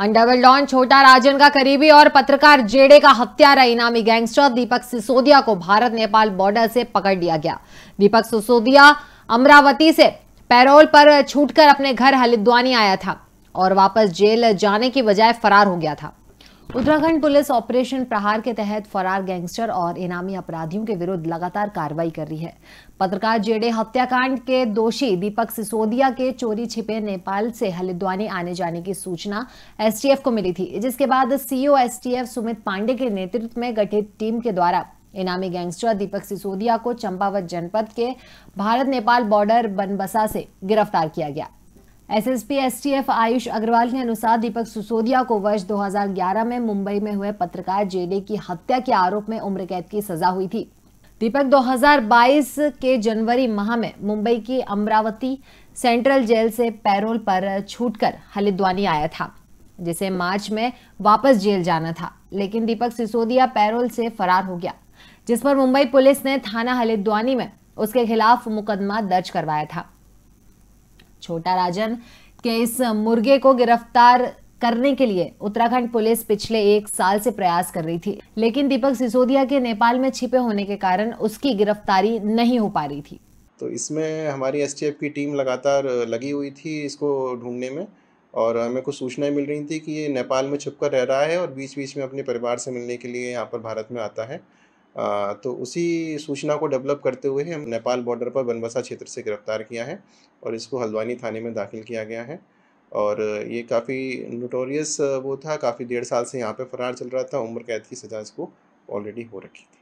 underworld don छोटा राजन का करीबी और पत्रकार जेडे का हत्यारा इनामी गैंगस्टर दीपक सिसोदिया को भारत नेपाल बॉर्डर से पकड़ लिया गया दीपक सिसोदिया अमरावती से पैरोल पर छूटकर अपने घर हलिद्वानी आया था और वापस जेल जाने की बजाय फरार हो गया था उत्तराखंड पुलिस ऑपरेशन प्रहार के तहत फरार गैंगस्टर और इनामी अपराधियों के विरुद्ध लगातार कार्रवाई कर रही है पत्रकार जेडे हत्याकांड के दोषी दीपक सिसोदिया के चोरी छिपे नेपाल से हल्द्वानी आने जाने की सूचना एसटीएफ को मिली थी जिसके बाद सीओ एसटीएफ सुमित पांडे के नेतृत्व में गठित टीम के द्वारा इनामी गैंगस्टर दीपक सिसोदिया को चंपावत जनपद के भारत नेपाल बॉर्डर बनबसा से गिरफ्तार किया गया एसएसपी एसटीएफ आयुष अग्रवाल के अनुसार दीपक सुसोदिया को वर्ष 2011 में मुंबई में हुए पत्रकार जेडे की हत्या के आरोप में उम्र कैद की सजा हुई थी दीपक 2022 के जनवरी माह में मुंबई की अमरावती सेंट्रल जेल से पैरोल पर छूटकर हरिद्वानी आया था जिसे मार्च में वापस जेल जाना था लेकिन दीपक सिसोदिया पैरोल से फरार हो गया जिस पर मुंबई पुलिस ने थाना हलिद्वानी में उसके खिलाफ मुकदमा दर्ज करवाया था छोटा राजन के इस मुर्गे को गिरफ्तार करने के लिए उत्तराखंड पुलिस पिछले एक साल से प्रयास कर रही थी लेकिन दीपक सिसोदिया के नेपाल में छिपे होने के कारण उसकी गिरफ्तारी नहीं हो पा रही थी तो इसमें हमारी एस की टीम लगातार लगी हुई थी इसको ढूंढने में और हमें कुछ सूचनाएं मिल रही थी कि ये नेपाल में छुपकर रह रहा है और बीच बीच में अपने परिवार से मिलने के लिए यहाँ पर भारत में आता है तो उसी सूचना को डेवलप करते हुए हम नेपाल बॉर्डर पर बनबसा क्षेत्र से गिरफ्तार किया है और इसको हल्द्वानी थाने में दाखिल किया गया है और ये काफ़ी नोटोरियस वो था काफ़ी डेढ़ साल से यहाँ पे फरार चल रहा था उम्र कैद की सज़ा इसको ऑलरेडी हो रखी थी